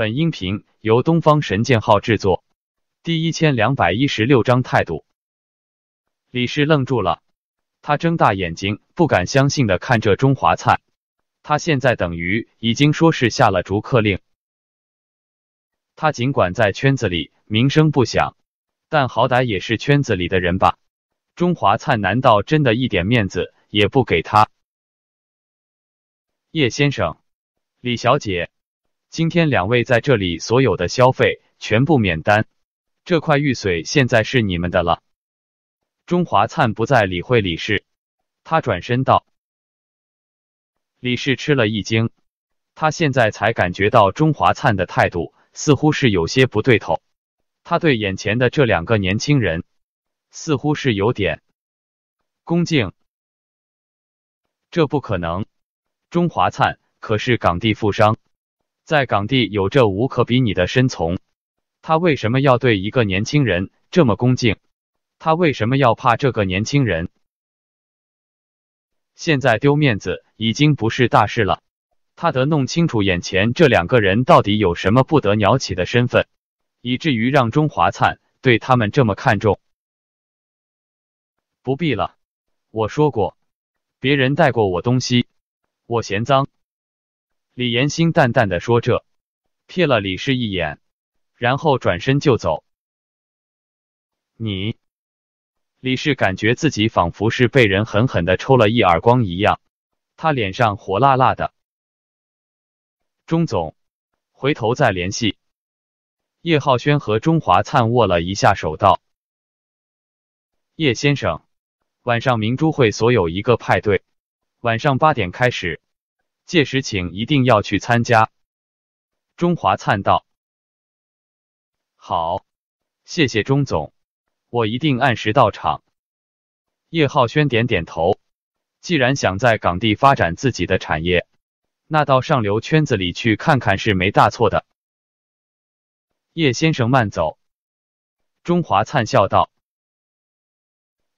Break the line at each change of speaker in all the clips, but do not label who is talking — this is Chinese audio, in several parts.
本音频由东方神剑号制作，第一千两百一十六章态度。李氏愣住了，他睁大眼睛，不敢相信的看着中华灿。他现在等于已经说是下了逐客令。他尽管在圈子里名声不响，但好歹也是圈子里的人吧？中华灿难道真的一点面子也不给他？叶先生，李小姐。今天两位在这里所有的消费全部免单，这块玉髓现在是你们的了。中华灿不再理会李氏，他转身道：“李氏吃了一惊，他现在才感觉到中华灿的态度似乎是有些不对头。他对眼前的这两个年轻人似乎是有点恭敬，这不可能。中华灿可是港地富商。”在港地有着无可比拟的身从，他为什么要对一个年轻人这么恭敬？他为什么要怕这个年轻人？现在丢面子已经不是大事了，他得弄清楚眼前这两个人到底有什么不得了起的身份，以至于让中华灿对他们这么看重。不必了，我说过，别人带过我东西，我嫌脏。李延兴淡淡的说：“着，瞥了李氏一眼，然后转身就走。”你，李氏感觉自己仿佛是被人狠狠的抽了一耳光一样，他脸上火辣辣的。钟总，回头再联系。叶浩轩和钟华灿握了一下手，道：“叶先生，晚上明珠会所有一个派对，晚上八点开始。”届时请一定要去参加，中华灿道。好，谢谢钟总，我一定按时到场。叶浩轩点点头，既然想在港地发展自己的产业，那到上流圈子里去看看是没大错的。叶先生慢走，中华灿笑道。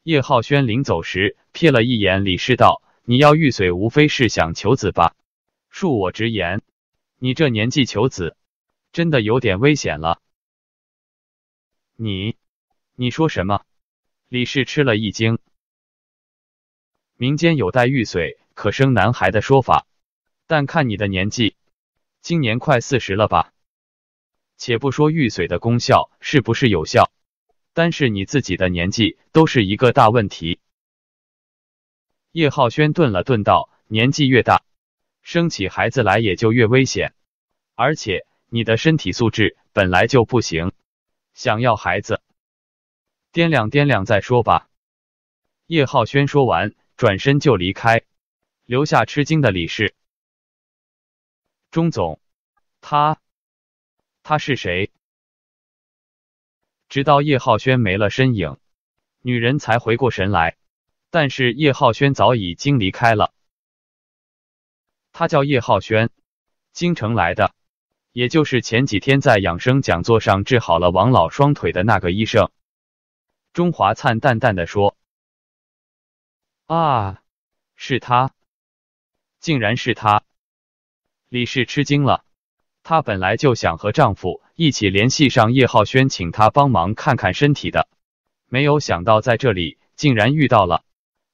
叶浩轩临走时瞥了一眼李氏道：“你要玉髓，无非是想求子吧？”恕我直言，你这年纪求子，真的有点危险了。你，你说什么？李氏吃了一惊。民间有带玉髓可生男孩的说法，但看你的年纪，今年快四十了吧？且不说玉髓的功效是不是有效，单是你自己的年纪都是一个大问题。叶浩轩顿了顿，道：年纪越大。生起孩子来也就越危险，而且你的身体素质本来就不行，想要孩子，掂量掂量再说吧。”叶浩轩说完，转身就离开，留下吃惊的李氏。钟总，他，他是谁？直到叶浩轩没了身影，女人才回过神来，但是叶浩轩早已经离开了。他叫叶浩轩，京城来的，也就是前几天在养生讲座上治好了王老双腿的那个医生。钟华灿淡淡的说：“啊，是他，竟然是他！”李氏吃惊了，她本来就想和丈夫一起联系上叶浩轩，请他帮忙看看身体的，没有想到在这里竟然遇到了，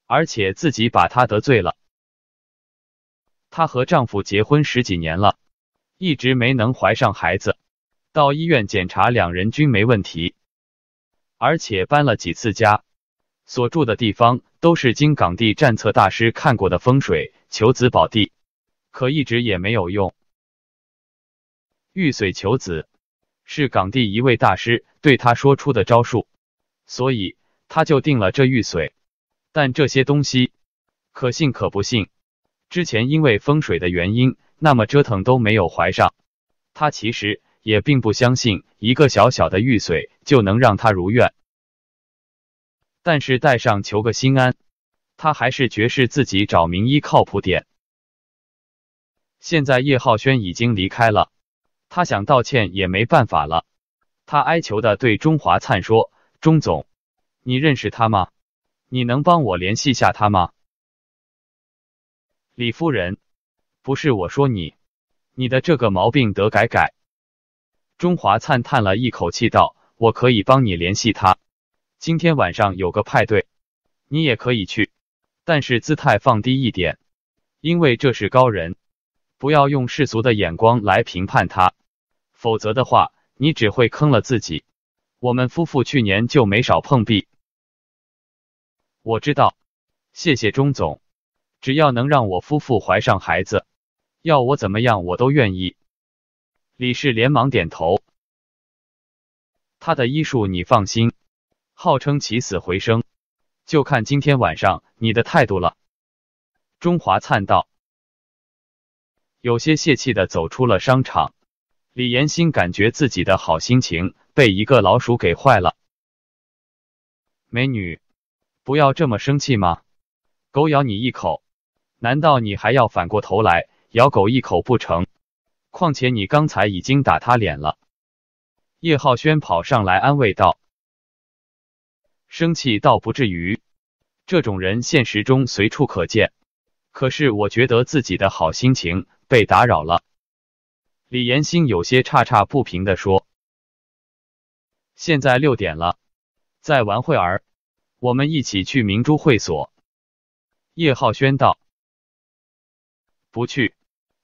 而且自己把他得罪了。她和丈夫结婚十几年了，一直没能怀上孩子。到医院检查，两人均没问题。而且搬了几次家，所住的地方都是经港地占测大师看过的风水求子宝地，可一直也没有用。玉髓求子是港地一位大师对他说出的招数，所以他就定了这玉髓。但这些东西可信可不信。之前因为风水的原因，那么折腾都没有怀上，他其实也并不相信一个小小的玉髓就能让他如愿。但是戴上求个心安，他还是觉是自己找名医靠谱点。现在叶浩轩已经离开了，他想道歉也没办法了，他哀求的对钟华灿说：“钟总，你认识他吗？你能帮我联系下他吗？”李夫人，不是我说你，你的这个毛病得改改。钟华灿叹了一口气道：“我可以帮你联系他，今天晚上有个派对，你也可以去，但是姿态放低一点，因为这是高人，不要用世俗的眼光来评判他，否则的话，你只会坑了自己。我们夫妇去年就没少碰壁。我知道，谢谢钟总。”只要能让我夫妇怀上孩子，要我怎么样我都愿意。李氏连忙点头。他的医术你放心，号称起死回生，就看今天晚上你的态度了。中华灿道，有些泄气的走出了商场。李延新感觉自己的好心情被一个老鼠给坏了。美女，不要这么生气嘛，狗咬你一口。难道你还要反过头来咬狗一口不成？况且你刚才已经打他脸了。叶浩轩跑上来安慰道：“生气倒不至于，这种人现实中随处可见。可是我觉得自己的好心情被打扰了。”李延兴有些诧诧不平的说：“现在六点了，再玩会儿，我们一起去明珠会所。”叶浩轩道。不去，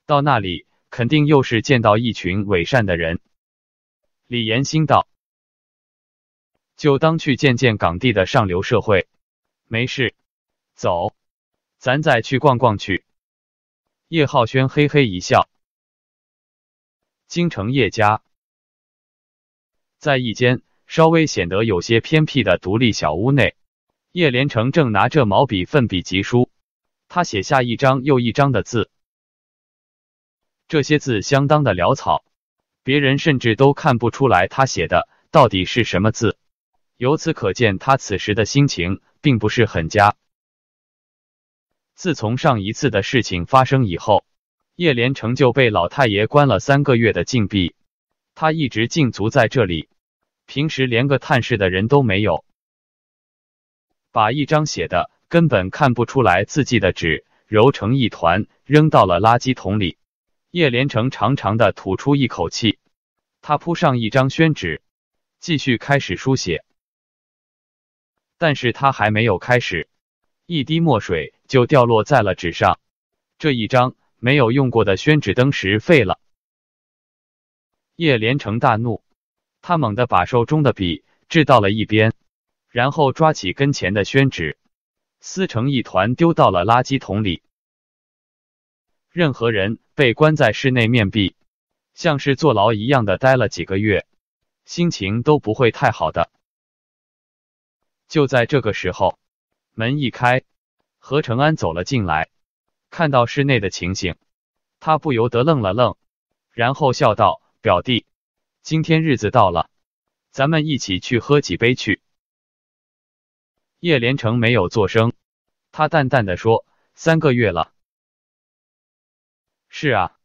到那里肯定又是见到一群伪善的人。李岩心道：“就当去见见港地的上流社会，没事，走，咱再去逛逛去。”叶浩轩嘿嘿一笑。京城叶家，在一间稍微显得有些偏僻的独立小屋内，叶连成正拿着毛笔奋笔疾书。他写下一张又一张的字，这些字相当的潦草，别人甚至都看不出来他写的到底是什么字。由此可见，他此时的心情并不是很佳。自从上一次的事情发生以后，叶连成就被老太爷关了三个月的禁闭，他一直禁足在这里，平时连个探视的人都没有。把一张写的根本看不出来字迹的纸揉成一团，扔到了垃圾桶里。叶连成长长的吐出一口气，他铺上一张宣纸，继续开始书写。但是他还没有开始，一滴墨水就掉落在了纸上，这一张没有用过的宣纸登时废了。叶连成大怒，他猛地把手中的笔掷到了一边。然后抓起跟前的宣纸，撕成一团丢到了垃圾桶里。任何人被关在室内面壁，像是坐牢一样的待了几个月，心情都不会太好的。就在这个时候，门一开，何成安走了进来，看到室内的情形，他不由得愣了愣，然后笑道：“表弟，今天日子到了，咱们一起去喝几杯去。”叶连成没有作声，他淡淡的说：“三个月了。”“是啊，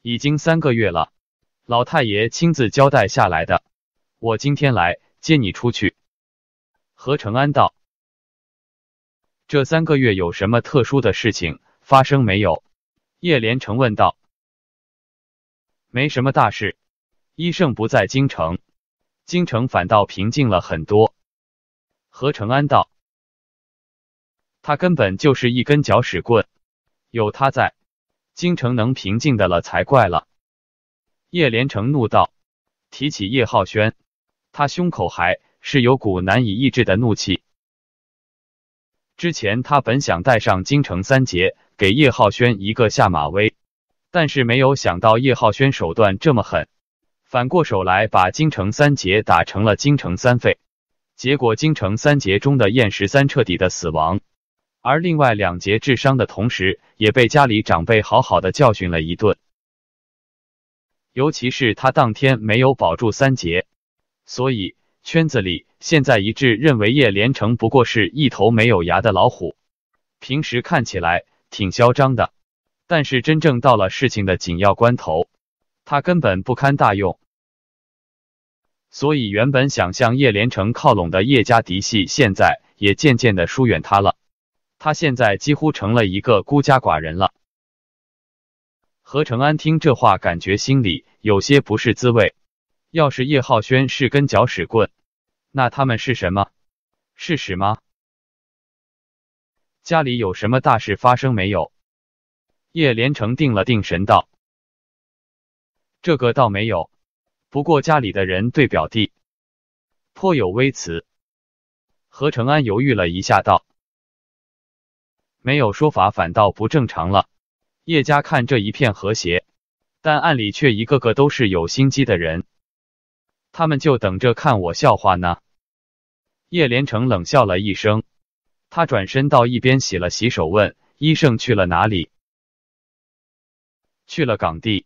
已经三个月了。”老太爷亲自交代下来的，我今天来接你出去。”何成安道。“这三个月有什么特殊的事情发生没有？”叶连成问道。“没什么大事，医圣不在京城，京城反倒平静了很多。”何成安道。他根本就是一根搅屎棍，有他在，京城能平静的了才怪了。叶连城怒道：“提起叶浩轩，他胸口还是有股难以抑制的怒气。之前他本想带上京城三杰给叶浩轩一个下马威，但是没有想到叶浩轩手段这么狠，反过手来把京城三杰打成了京城三废。结果京城三杰中的燕十三彻底的死亡。”而另外两节智商的同时，也被家里长辈好好的教训了一顿。尤其是他当天没有保住三节，所以圈子里现在一致认为叶连城不过是一头没有牙的老虎。平时看起来挺嚣张的，但是真正到了事情的紧要关头，他根本不堪大用。所以原本想向叶连城靠拢的叶家嫡系，现在也渐渐的疏远他了。他现在几乎成了一个孤家寡人了。何成安听这话，感觉心里有些不是滋味。要是叶浩轩是根搅屎棍，那他们是什么？是屎吗？家里有什么大事发生没有？叶连成定了定神道：“这个倒没有，不过家里的人对表弟颇有微词。”何成安犹豫了一下道。没有说法，反倒不正常了。叶家看这一片和谐，但暗里却一个个都是有心机的人，他们就等着看我笑话呢。叶连成冷笑了一声，他转身到一边洗了洗手，问：“医生去了哪里？”去了港地，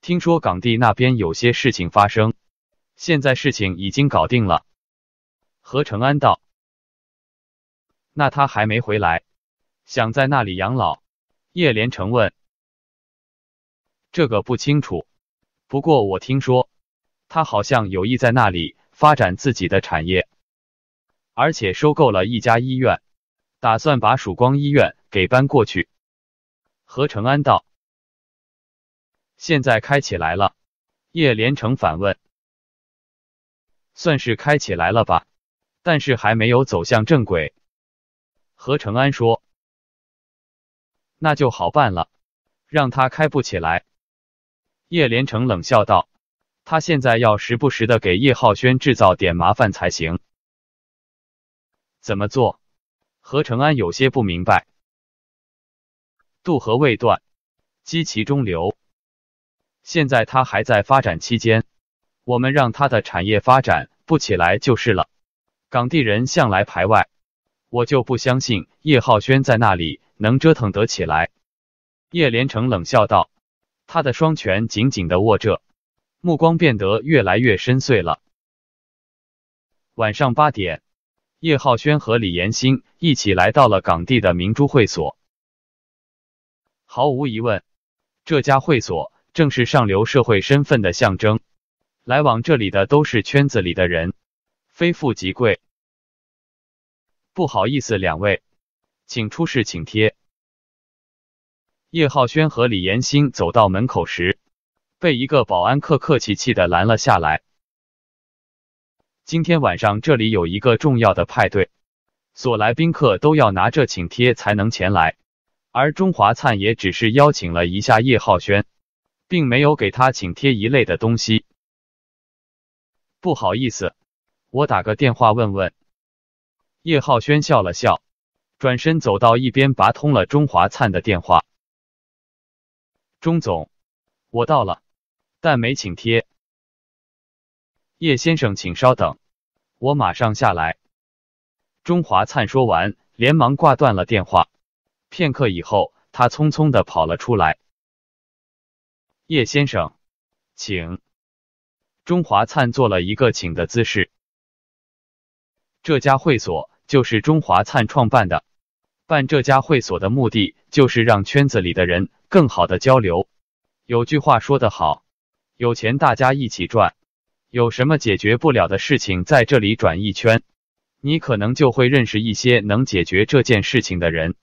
听说港地那边有些事情发生，现在事情已经搞定了。何成安道：“那他还没回来？”想在那里养老，叶连成问：“这个不清楚，不过我听说他好像有意在那里发展自己的产业，而且收购了一家医院，打算把曙光医院给搬过去。”何成安道：“现在开起来了。”叶连成反问：“算是开起来了吧？但是还没有走向正轨。”何成安说。那就好办了，让他开不起来。叶连成冷笑道：“他现在要时不时的给叶浩轩制造点麻烦才行。怎么做？”何成安有些不明白。渡河未断，积其中流。现在他还在发展期间，我们让他的产业发展不起来就是了。港地人向来排外，我就不相信叶浩轩在那里。能折腾得起来？叶连城冷笑道，他的双拳紧紧的握着，目光变得越来越深邃了。晚上八点，叶浩轩和李延兴一起来到了港地的明珠会所。毫无疑问，这家会所正是上流社会身份的象征，来往这里的都是圈子里的人，非富即贵。不好意思，两位。请出示请帖。叶浩轩和李岩新走到门口时，被一个保安客客气气的拦了下来。今天晚上这里有一个重要的派对，所来宾客都要拿着请帖才能前来。而中华灿也只是邀请了一下叶浩轩，并没有给他请帖一类的东西。不好意思，我打个电话问问。叶浩轩笑了笑。转身走到一边，拔通了钟华灿的电话。“钟总，我到了，但没请帖。”叶先生，请稍等，我马上下来。”钟华灿说完，连忙挂断了电话。片刻以后，他匆匆的跑了出来。“叶先生，请。”钟华灿做了一个请的姿势。这家会所就是钟华灿创办的。办这家会所的目的就是让圈子里的人更好的交流。有句话说得好，有钱大家一起赚。有什么解决不了的事情，在这里转一圈，你可能就会认识一些能解决这件事情的人。